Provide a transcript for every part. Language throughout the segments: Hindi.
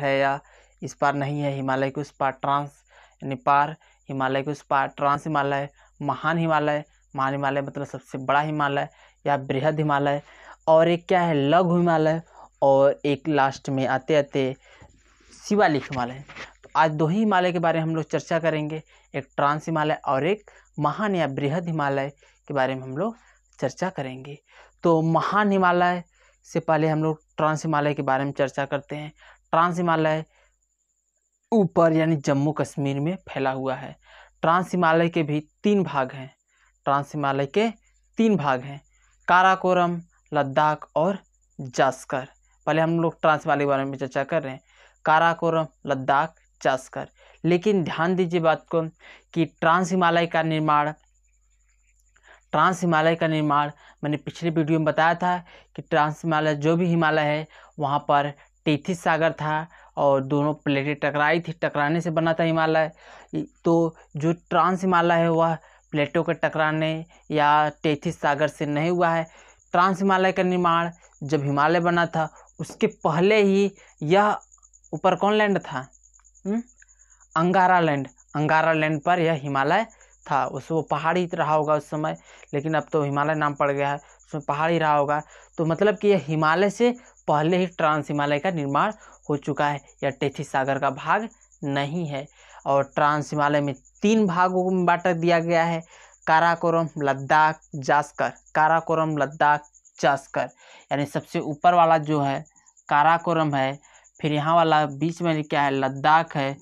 है या इस पार नहीं है हिमालय के उस पार ट्रांस यानी पार हिमालय के उस पार ट्रांस हिमालय महान हिमालय महान हिमालय मतलब सबसे बड़ा हिमालय या बृहद हिमालय और एक क्या है लघु हिमालय और एक लास्ट में आते आते शिवालिक हिमालय तो आज दो ही हिमालय के बारे में हम लोग चर्चा करेंगे एक ट्रांस हिमालय और एक महान या बृहद हिमालय के बारे में हम लोग चर्चा करेंगे तो महान हिमालय से पहले हम लोग ट्रांस हिमालय के बारे में चर्चा करते हैं ट्रांस हिमालय ऊपर यानी जम्मू कश्मीर में फैला हुआ है ट्रांस हिमालय के भी तीन भाग हैं ट्रांस हिमालय के तीन भाग हैं काराकोरम लद्दाख और जास्कर पहले हम लोग ट्रांस हिमालय के बारे में चर्चा कर रहे हैं काराकोरम लद्दाख जास्कर लेकिन ध्यान दीजिए बात को कि ट्रांस हिमालय का निर्माण ट्रांस हिमालय का निर्माण मैंने पिछले वीडियो में बताया था कि ट्रांस हिमालय जो भी हिमालय है वहाँ पर तेथिस सागर था और दोनों प्लेटें टकराई थी टकराने से बना था हिमालय तो जो ट्रांस हिमालय है वह प्लेटों के टकराने या टेथिस सागर से नहीं हुआ है ट्रांस हिमालय का निर्माण जब हिमालय बना था उसके पहले ही यह ऊपर कौन लैंड था हुँ? हम्म? अंगारा लैंड अंगारा लैंड पर यह हिमालय था उस वो पहाड़ ही रहा होगा उस समय लेकिन अब तो हिमालय नाम पड़ गया है उसमें पहाड़ ही रहा होगा तो मतलब कि यह हिमालय से पहले ही ट्रांस हिमालय का निर्माण हो चुका है यह टेथी सागर का भाग नहीं है और ट्रांस हिमालय में तीन भागों में बांट दिया गया है काराकोरम लद्दाख जास्कर काराकोरम लद्दाख जास्कर यानी सबसे ऊपर वाला जो है काराकोरम है फिर यहाँ वाला बीच में क्या है लद्दाख है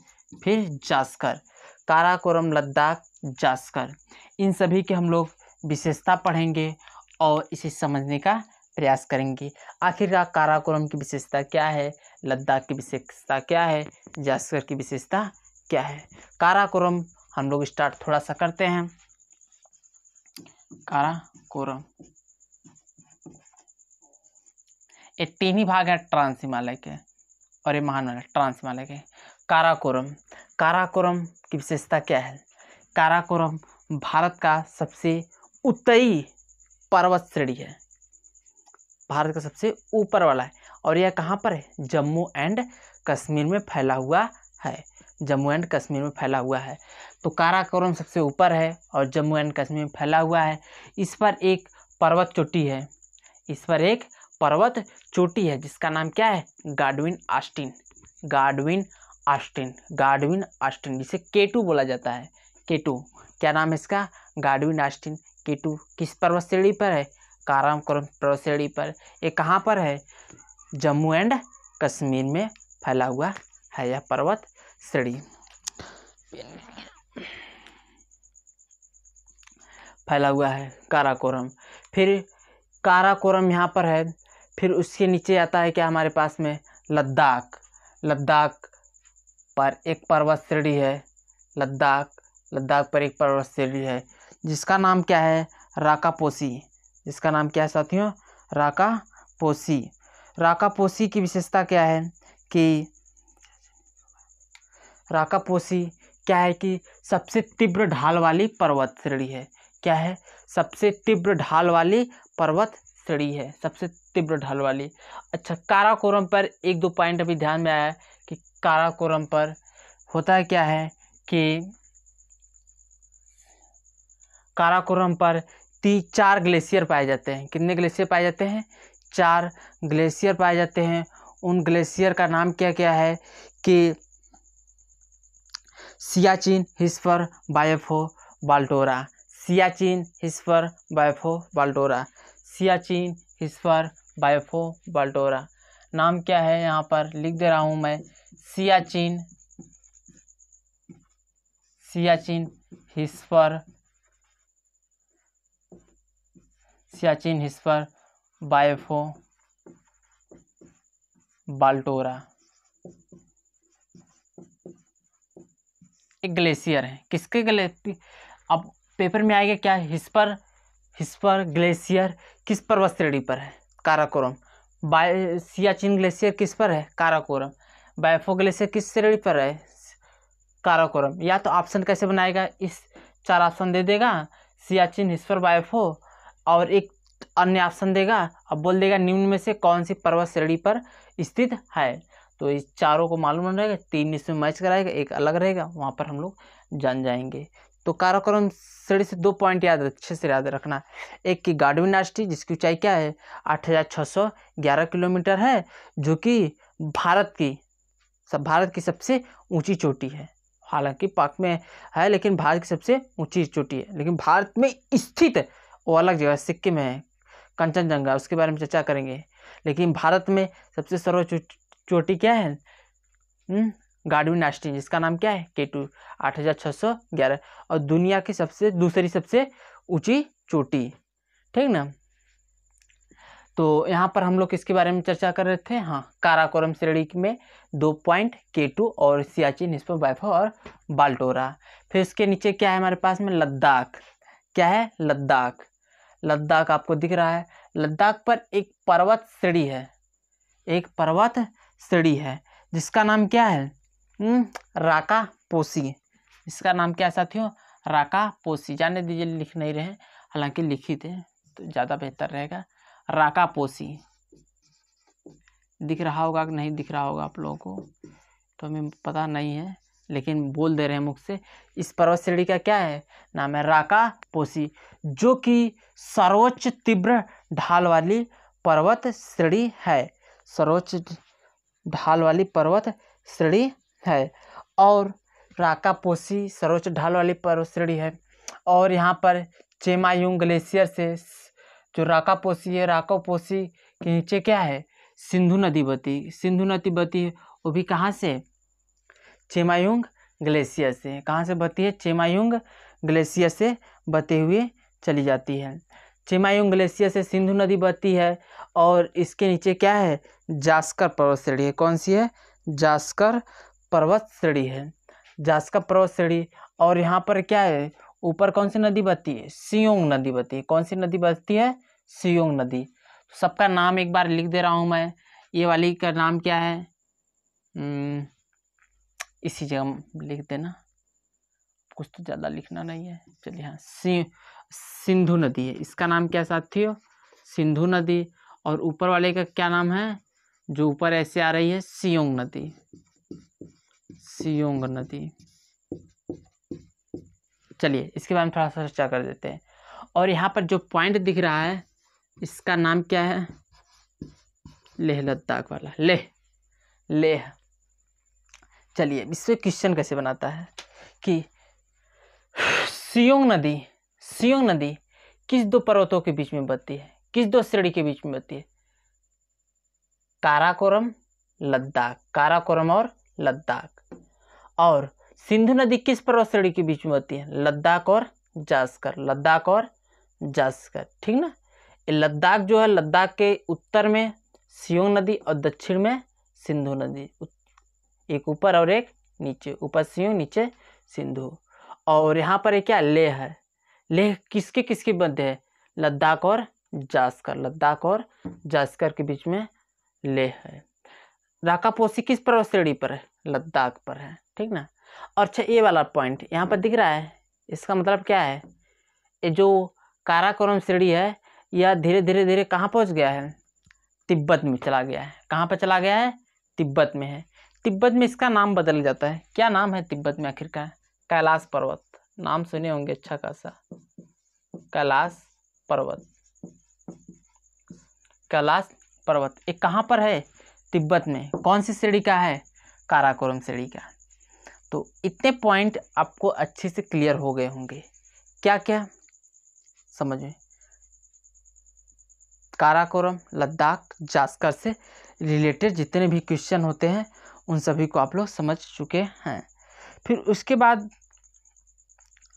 फिर जास्कर काराकोरम लद्दाख जास्कर इन सभी के हम लोग विशेषता पढ़ेंगे और इसे समझने का प्रयास करेंगे आखिर काराकोरम की विशेषता क्या है लद्दाख की विशेषता क्या है जास्कर की विशेषता क्या है काराकोरम हम लोग स्टार्ट थोड़ा सा करते हैं काराकोरम ये तीन ही भाग हैं ट्रांस हिमालय के और ये महान हिमालय ट्रांस हिमालय के काराकोरम काराकोरम की विशेषता क्या है काराकोरम भारत का सबसे उत्तरी पर्वत श्रेणी है भारत का सबसे ऊपर वाला है और यह कहाँ पर है जम्मू एंड कश्मीर में फैला हुआ है जम्मू एंड कश्मीर में फैला हुआ है तो काराकोरम सबसे ऊपर है और जम्मू एंड कश्मीर में फैला हुआ है इस पर एक पर्वत चोटी है इस पर एक पर्वत चोटी है जिसका नाम क्या है Godwin Austen Godwin Austen Godwin Austen जिसे केटू बोला जाता है केटू क्या नाम है इसका गाडविन आस्टिन केटू किस पर्वत श्रेणी पर है काराकोरम प्रोसेडी पर ये कहाँ पर है जम्मू एंड कश्मीर में फैला हुआ है यह पर्वत श्रेणी फैला हुआ है काराकोरम फिर काराकोरम यहाँ पर है फिर उसके नीचे आता है क्या हमारे पास में लद्दाख लद्दाख पर एक पर्वत श्रेणी है लद्दाख लद्दाख पर एक पर्वत श्रेणी है जिसका नाम क्या है राकापोसी जिसका नाम क्या है साथियों राका पोसी राका पोसी की विशेषता क्या है कि राका पोसी क्या है कि सबसे तीव्र ढाल वाली पर्वत श्रेणी है क्या है सबसे तीव्र ढाल वाली पर्वत श्रेणी है सबसे तीव्र ढाल वाली अच्छा काराकोरम पर एक दो पॉइंट अभी ध्यान में आया कि काराकोरम पर होता है क्या है कि काराकोरम पर ती चार ग्लेशियर पाए जाते हैं कितने ग्लेशियर पाए जाते हैं चार ग्लेशियर पाए जाते हैं उन ग्लेशियर का नाम क्या क्या है कि सियाचिन हिस्पर बायफो बाल्टोरा सियाचिन हिस्पर बायफो बाल्टोरा सियाचिन हिस्पर बायफो बाल्टोरा नाम क्या है यहाँ पर लिख दे रहा हूँ मैं सियाचिन सियाचिन हिस्पर सियाचिन हिस्पर बायफो बाल्टोरा एक ग्लेशियर है किसके ग्ले अब पेपर में आएगा क्या हिस्पर हिस्पर ग्लेशियर किस पर्वत श्रेणी पर है काराकोरम बाय सियाचिन ग्लेशियर किस पर है काराकोरम बायफो ग्लेशियर किस श्रेणी पर है काराकोरम या तो ऑप्शन कैसे बनाएगा इस चार ऑप्शन दे देगा सियाचिन हिस्पर बायफो और एक अन्य ऑप्शन देगा अब बोल देगा निम्न में से कौन सी पर्वत श्रेणी पर स्थित है तो इस चारों को मालूम रहेगा तीन इसमें मैच कराएगा एक अलग रहेगा वहाँ पर हम लोग जान जाएंगे तो काराक्रम श्रेणी से दो पॉइंट याद अच्छे से याद रखना एक की गाडवी नाष्टी जिसकी ऊंचाई क्या है आठ हज़ार छः सौ ग्यारह किलोमीटर है जो कि भारत की सब भारत की सबसे ऊंची चोटी है हालांकि पाक में है लेकिन भारत की सबसे ऊंची चोटी है लेकिन भारत में स्थित वो अलग जगह सिक्किम है कंचनजंगा उसके बारे में चर्चा करेंगे लेकिन भारत में सबसे सर्वोच्च चोटी क्या है हम्म, गाडवी नाश्टी जिसका नाम क्या है के टू आठ हज़ार छः सौ ग्यारह और दुनिया की सबसे दूसरी सबसे ऊंची चोटी ठीक ना तो यहाँ पर हम लोग किसके बारे में चर्चा कर रहे थे हाँ काराकोरम श्रेणी में दो पॉइंट के टू और सियाचिन इसमें वाइफा और बाल्टोरा फिर इसके नीचे क्या है हमारे पास में लद्दाख क्या है लद्दाख लद्दाख आपको दिख रहा है लद्दाख पर एक पर्वत श्रेणी है एक पर्वत श्रेणी है जिसका नाम क्या है हम्म, राका पोसी इसका नाम क्या है साथियों राका पोसी जाने दीजिए लिख नहीं रहे हालांकि लिखित है तो ज़्यादा बेहतर रहेगा राका पोसी दिख रहा होगा कि नहीं दिख रहा होगा आप लोगों को तो हमें पता नहीं है लेकिन बोल दे रहे हैं मुख से इस पर्वत श्रेणी का क्या है नाम है राका पोसी जो कि सर्वोच्च तीव्र ढाल वाली पर्वत श्रेणी है सर्वोच्च ढाल वाली पर्वत श्रेणी है और राका पोसी सर्वोच्च ढाल वाली पर्वत श्रेणी है और यहाँ पर चेमायुंग ग्लेशियर से जो राका पोसी है राका पोसी के नीचे क्या है सिंधु नदी बती सिंधु नदी बती वो भी कहाँ से चेमायुंग ग्लेशियर से कहाँ से बहती है चेमायुंग ग्लेशियर से बहते हुए चली जाती है चेमायुंग ग्लेशियर से सिंधु नदी बहती है और इसके नीचे क्या है जास्कर पर्वत श्रेणी है कौन सी है जास्कर पर्वत श्रेणी है जास्कर पर्वत श्रेणी और यहाँ पर क्या है ऊपर कौन सी नदी बहती है सियोंग नदी बहती है कौन सी नदी बहती है सियोंग नदी सबका नाम एक बार लिख दे रहा हूँ मैं ये वाली का नाम क्या है इसी जगह लिख देना कुछ तो ज़्यादा लिखना नहीं है चलिए हाँ सिंधु नदी है इसका नाम क्या साथियों सिंधु नदी और ऊपर वाले का क्या नाम है जो ऊपर ऐसे आ रही है सियोंग नदी सियोंग नदी चलिए इसके बारे में थोड़ा सा चर्चा कर देते हैं और यहाँ पर जो पॉइंट दिख रहा है इसका नाम क्या है लेह लद्दाख वाला लेह लेह चलिए इससे क्वेश्चन कैसे बनाता है कि सियोंग नदी सियोंग नदी किस दो पर्वतों के बीच में बहती है किस दो श्रेणी के बीच में बहती है काराकोरम लद्दाख काराकोरम और लद्दाख और सिंधु नदी किस पर्वत श्रेणी के बीच में बहती है लद्दाख और जास्कर लद्दाख और जास्कर ठीक ना लद्दाख जो है लद्दाख के उत्तर में सियोंग नदी और दक्षिण में सिंधु नदी एक ऊपर और एक नीचे ऊपर सिंह नीचे सिंधु और यहाँ पर क्या लेह है लेह किसके किसके मध्य है लद्दाख और जास्कर लद्दाख और जास्कर के बीच में लेह है राकापोसी किस पर्वत श्रेणी पर है लद्दाख पर है ठीक ना और अच्छा ये वाला पॉइंट यहाँ पर दिख रहा है इसका मतलब क्या है ये जो काराकोरम श्रेणी है यह धीरे धीरे धीरे कहाँ पहुँच गया है तिब्बत में चला गया है कहाँ पर चला गया है तिब्बत में है तिब्बत में इसका नाम बदल जाता है क्या नाम है तिब्बत में आखिर का कैलाश पर्वत नाम सुने होंगे अच्छा खासा कैलाश पर्वत कैलाश पर्वत ये कहाँ पर है तिब्बत में कौन सी श्रेणी का है काराकोरम श्रेणी का तो इतने पॉइंट आपको अच्छे से क्लियर हो गए होंगे क्या क्या समझ में काराकोरम लद्दाख जास्कर से रिलेटेड जितने भी क्वेश्चन होते हैं उन सभी को आप लोग समझ चुके हैं फिर उसके बाद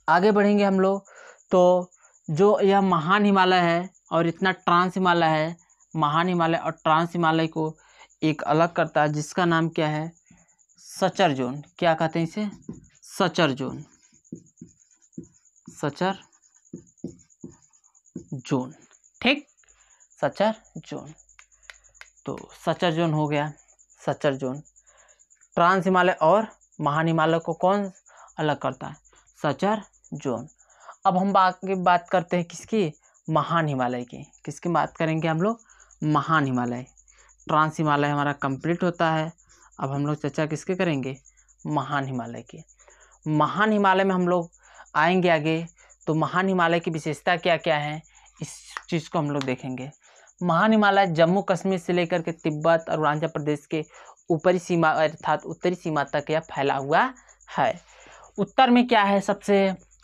आगे बढ़ेंगे हम लोग तो जो यह महान हिमालय है और इतना ट्रांस हिमालय है महान हिमालय और ट्रांस हिमालय को एक अलग करता है जिसका नाम क्या है सचर जोन क्या कहते हैं इसे सचर जोन सचर जोन ठीक सचर जोन तो सचर जोन हो गया सचर जोन ट्रांस हिमालय और महान हिमालय को कौन अलग करता है सचर जोन अब हम बाकी बात करते हैं किसकी महान हिमालय की किसकी बात करेंगे हम लोग महान हिमालय ट्रांस हिमालय हमारा कंप्लीट होता है अब हम लोग चर्चा किसके करेंगे महान हिमालय की महान हिमालय में हम लोग आएंगे आगे तो महान हिमालय की विशेषता क्या क्या है इस चीज़ को हम लोग देखेंगे महान हिमालय जम्मू कश्मीर से लेकर के तिब्बत अरुणाचल प्रदेश के ऊपरी सीमा अर्थात उत्तरी सीमा तक यह फैला हुआ है उत्तर में क्या है सबसे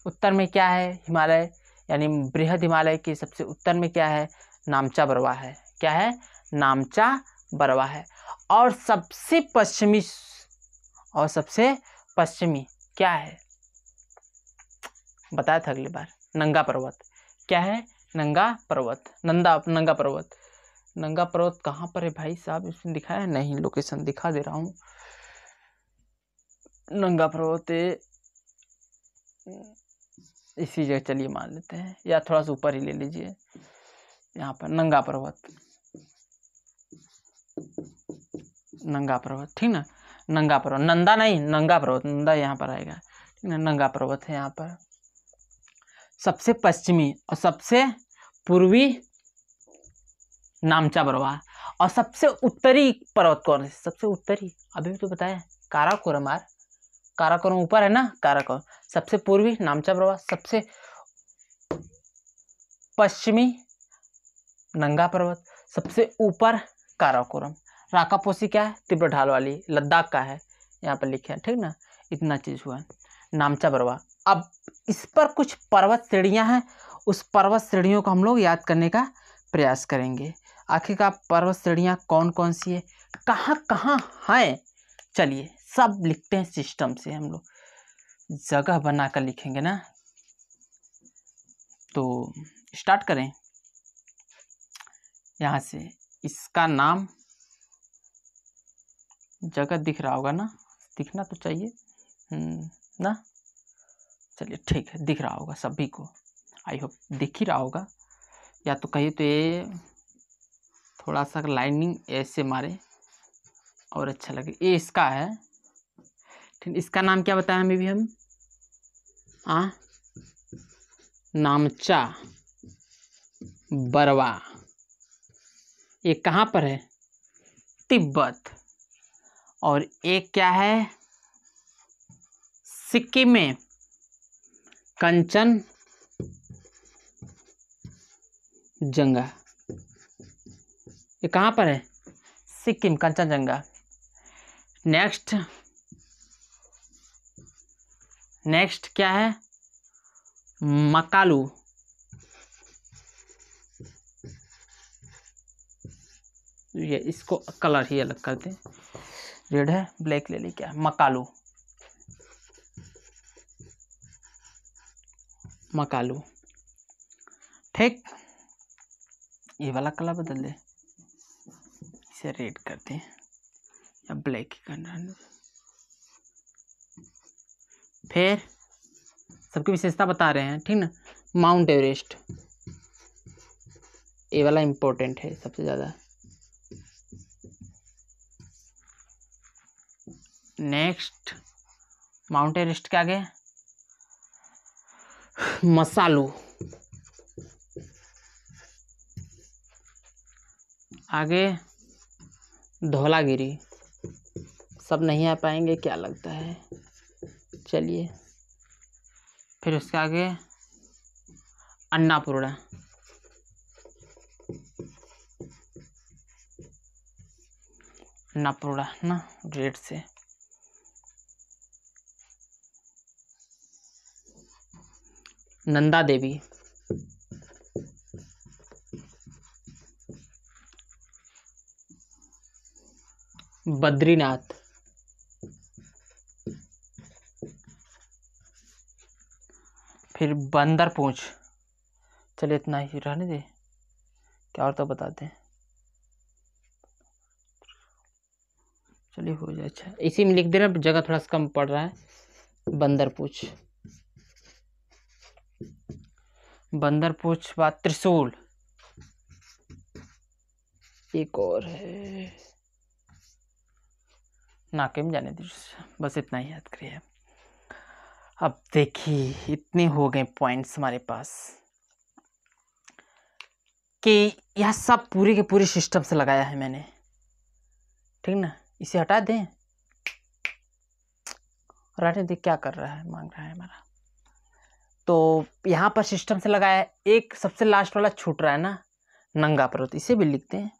उत्तर में क्या है हिमालय यानी बृहद हिमालय के सबसे उत्तर में क्या है नामचा बरवा है क्या है नामचा बरवा है और सबसे पश्चिमी और सबसे पश्चिमी क्या है बताया था अगली बार नंगा पर्वत क्या है नंगा पर्वत नंदा नंगा पर्वत नंगा पर्वत कहाँ पर है भाई साहब इसमें दिखाया नहीं लोकेशन दिखा दे रहा हूँ नंगा पर्वत इसी जगह चलिए मान लेते हैं या थोड़ा सा ऊपर ही ले लीजिए यहाँ पर नंगा पर्वत नंगा पर्वत ठीक ना नंगा पर्वत नंदा नहीं नंगा पर्वत नंदा यहाँ पर आएगा ठीक ना नंगा पर्वत है यहाँ पर सबसे पश्चिमी और सबसे पूर्वी नामचा पर्वत और सबसे उत्तरी पर्वत कौन है सबसे उत्तरी अभी भी तो बताया आर काराकोरम ऊपर है ना काराकोरम सबसे पूर्वी नामचा पर्वत सबसे पश्चिमी नंगा पर्वत सबसे ऊपर काराकोरम राकापोसी क्या है तिब्बत ढाल वाली लद्दाख का है यहाँ पर लिखे हैं ठीक ना इतना चीज़ हुआ है नामचा बरवा अब इस पर कुछ पर्वत श्रेणियाँ हैं उस पर्वत श्रेणियों को हम लोग याद करने का प्रयास करेंगे आखिरकार पर्वत श्रेणियाँ कौन कौन सी है कहाँ कहाँ हैं चलिए सब लिखते हैं सिस्टम से हम लोग जगह बना कर लिखेंगे ना तो स्टार्ट करें यहाँ से इसका नाम जगह दिख रहा होगा ना दिखना तो चाहिए हम्म, ना चलिए ठीक है दिख रहा होगा सभी को आई होप दिख ही रहा होगा या तो कहिए तो ये थोड़ा सा लाइनिंग ऐसे मारे और अच्छा लगे ये इसका है ठीक इसका नाम क्या बताया हमें भी हम आ नामचा बरवा ये कहाँ पर है तिब्बत और एक क्या है सिक्किम में कंचन जंगा ये कहाँ पर है सिक्किम कंचनजंगा नेक्स्ट नेक्स्ट क्या है मकालू ये इसको कलर ही अलग कर दें रेड है ब्लैक ले ली क्या मकालू मकालू ठीक ये वाला कलर बदल दे इसे रेड करते हैं या ब्लैक ही करना फिर सबकी विशेषता बता रहे हैं ठीक ना माउंट एवरेस्ट ये वाला इम्पोर्टेंट है सबसे ज़्यादा नेक्स्ट माउंट एवरेस्ट के आगे मसालू आगे धौलागिरी सब नहीं आ पाएंगे क्या लगता है चलिए फिर उसके आगे अन्नापूर्णा अन्नापूर्णा ना रेड से नंदा देवी बद्रीनाथ फिर बंदर पूछ चलिए इतना ही रहने दे क्या और तो बताते हैं चलिए हो जाए अच्छा इसी में लिख दे रहे जगह थोड़ा सा कम पड़ रहा है बंदर पूछ बंदर पूछ बात त्रिशूल एक और है नाके में जाने दीजिए बस इतना ही याद करिए अब देखिए इतने हो गए पॉइंट्स हमारे पास कि यह सब पूरे के पूरे सिस्टम से लगाया है मैंने ठीक ना इसे हटा दें राजनीति क्या कर रहा है मांग रहा है हमारा तो यहाँ पर सिस्टम से लगाया एक सबसे लास्ट वाला छूट रहा है ना नंगा पर्वत इसे भी लिखते हैं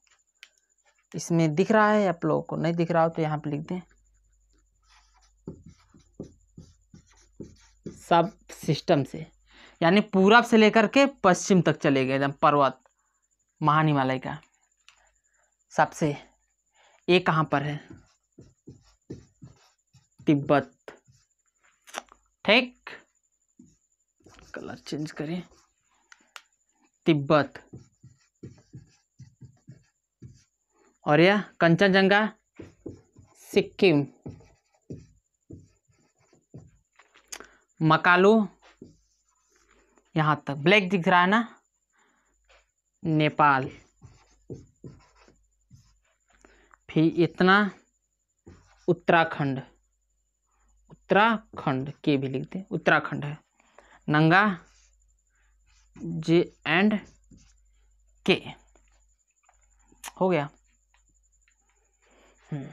इसमें दिख रहा है आप लोगों को नहीं दिख रहा हो तो यहाँ पे लिख दें सब सिस्टम से यानी पूरब से लेकर के पश्चिम तक चले गए एकदम पर्वत महान हिमालय का सबसे ये कहाँ पर है तिब्बत ठीक कलर चेंज करें तिब्बत और यह कंचनजंगा सिक्किम मकालू यहाँ तक ब्लैक दिख रहा है ना नेपाल फिर इतना उत्तराखंड उत्तराखंड के भी लिखते हैं उत्तराखंड है नंगा जे एंड के हो गया Hmm.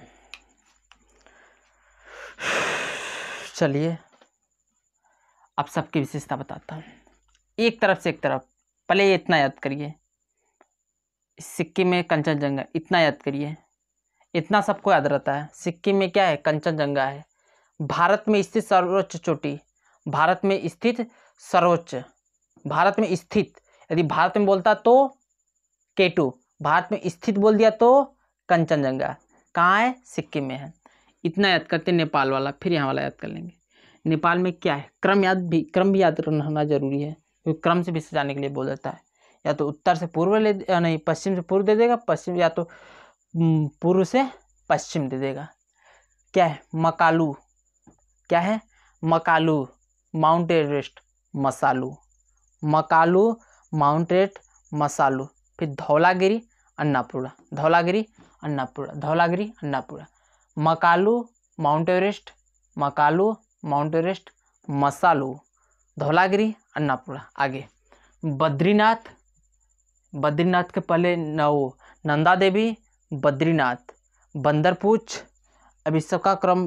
चलिए अब सबकी विशेषता बताता हूँ एक तरफ से एक तरफ पहले इतना याद करिए सिक्किम में कंचनजंगा इतना याद करिए इतना सबको याद रहता है सिक्किम में क्या है कंचनजंगा है भारत में स्थित सर्वोच्च चोटी भारत में स्थित सर्वोच्च भारत में स्थित यदि भारत में बोलता तो केटू भारत में स्थित बोल दिया तो कंचनजंगा कहाँ है सिक्किम में है इतना याद करते नेपाल वाला फिर यहाँ वाला याद कर लेंगे नेपाल में क्या है क्रम याद भी क्रम भी याद रहना जरूरी है क्योंकि क्रम से भी सजाने के लिए बोल देता है या तो उत्तर से पूर्व ले नहीं पश्चिम से पूर्व दे देगा पश्चिम या तो पूर्व से पश्चिम दे देगा क्या है मकालू क्या है Makalu Mount Everest Manaslu Makalu Mount एट मसालू फिर Dhaulagiri Annapurna Dhaulagiri Annapurna Dhaulagiri Annapurna Makalu Mount Everest Makalu Mount Everest Manaslu Dhaulagiri Annapurna आगे बद्रीनाथ बद्रीनाथ के पहले नौ नंदा देवी बद्रीनाथ बंदरपूछ अब सबका क्रम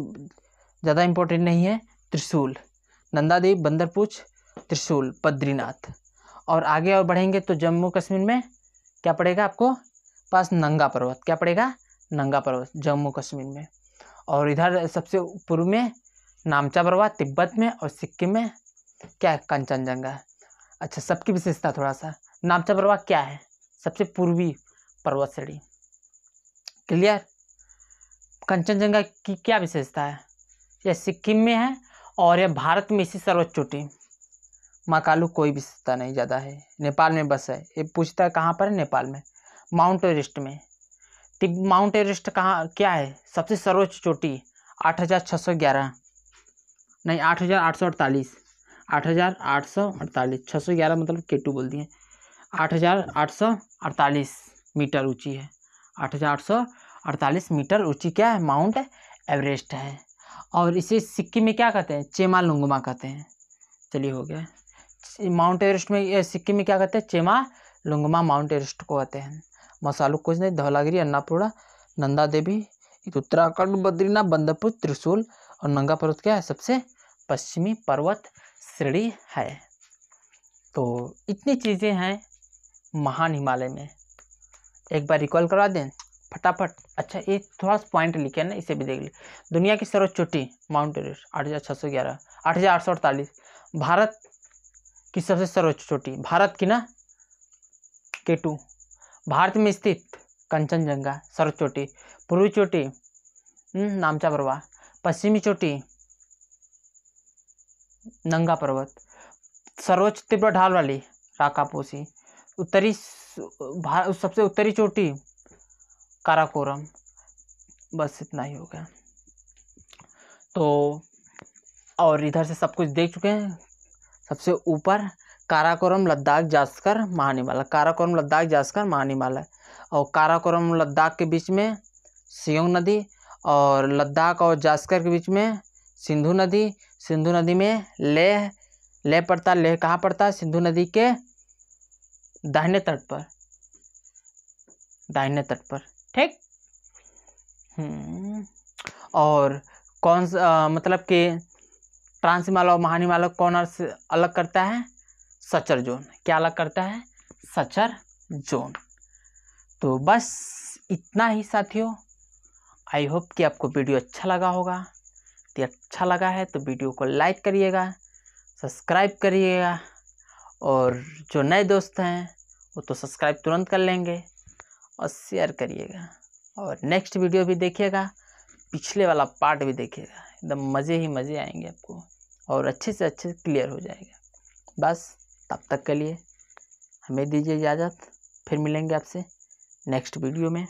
ज़्यादा इम्पोर्टेंट नहीं है त्रिशूल नंदा देवी बंदरपूछ त्रिशूल बद्रीनाथ और आगे और बढ़ेंगे तो जम्मू कश्मीर में क्या पड़ेगा आपको पास नंगा पर्वत क्या पड़ेगा नंगा पर्वत जम्मू कश्मीर में और इधर सबसे पूर्व में नामचा पर्वत तिब्बत में और सिक्किम में क्या है कंचनजंगा अच्छा सबकी विशेषता थोड़ा सा नामचा पर्वत क्या है सबसे पूर्वी पर्वत श्रेणी क्लियर कंचनजंगा की क्या विशेषता है यह सिक्किम में है और यह भारत में इसी सर्वोच्च चोटी माकालू कोई विशेषता नहीं ज़्यादा है नेपाल में बस है ये पूछता है कहाँ पर है नेपाल में माउंट एवरेस्ट में तिब माउंट एवरेस्ट कहाँ क्या है सबसे सर्वोच्च चोटी आठ हज़ार छः सौ ग्यारह नहीं आठ हज़ार आठ सौ अड़तालीस आठ हज़ार आठ सौ अड़तालीस छः सौ ग्यारह मतलब के टू बोल दिए आठ हज़ार आठ सौ अड़तालीस मीटर ऊंची है आठ हज़ार आठ सौ अड़तालीस मीटर ऊंची क्या है माउंट एवरेस्ट है और इसे सिक्किम में क्या कहते हैं चेमा लुंगमा कहते हैं चलिए हो गया माउंट एवरेस्ट में सिक्किम में क्या कहते हैं चेमा लुंगमा माउंट एवरेस्ट को कहते हैं मसालू कुछ नहीं धवलागिरी अन्नापूर्णा नंदा देवी उत्तराखंड बद्रीनाथ बंदरपुर त्रिशूल और नंगा पर्वत क्या है सबसे पश्चिमी पर्वत श्रेणी है तो इतनी चीज़ें हैं महान हिमालय में एक बार रिकॉल करा दें फटाफट अच्छा ये थोड़ा सा पॉइंट लिखे ना इसे भी देख ली दुनिया की सर्वोच्च चोटी माउंट एवरेस्ट आठ हज़ार छः सौ ग्यारह आठ हज़ार आठ सौ अड़तालीस भारत की सबसे सर्वोच्च चोटी भारत की ना के टू भारत में स्थित कंचनजंगा सर्व चोटी पूर्वी चोटी हम्म, नामचा पर्वा पश्चिमी चोटी नंगा पर्वत सर्वोच्च तीव्र ढाल वाली राकापोसी उत्तरी सबसे उत्तरी चोटी काराकोरम बस इतना ही हो गया तो और इधर से सब कुछ देख चुके हैं सबसे ऊपर काराकोरम लद्दाख जास्कर महानिमाला काराकोरम लद्दाख जास्कर महानिमाला और काराकोरम लद्दाख के बीच में सियोंग नदी और लद्दाख और जास्कर के बीच में सिंधु नदी सिंधु नदी में लेह लेह पड़ता लेह कहाँ पड़ता है सिंधु नदी के दाहिने तट पर दाहिने तट पर ठीक हम्म, और कौन सा मतलब कि ट्रांस हिमालय और महान कौन अलग करता है सचर जोन क्या अलग करता है सचर जोन तो बस इतना ही साथियों आई होप कि आपको वीडियो अच्छा लगा होगा यदि अच्छा लगा है तो वीडियो को लाइक करिएगा सब्सक्राइब करिएगा और जो नए दोस्त हैं वो तो सब्सक्राइब तुरंत कर लेंगे और शेयर करिएगा और नेक्स्ट वीडियो भी देखिएगा पिछले वाला पार्ट भी देखिएगा एकदम मज़े ही मज़े आएंगे आपको और अच्छे से अच्छे से क्लियर हो जाएगा बस तब तक के लिए हमें दीजिए इजाज़त फिर मिलेंगे आपसे नेक्स्ट वीडियो में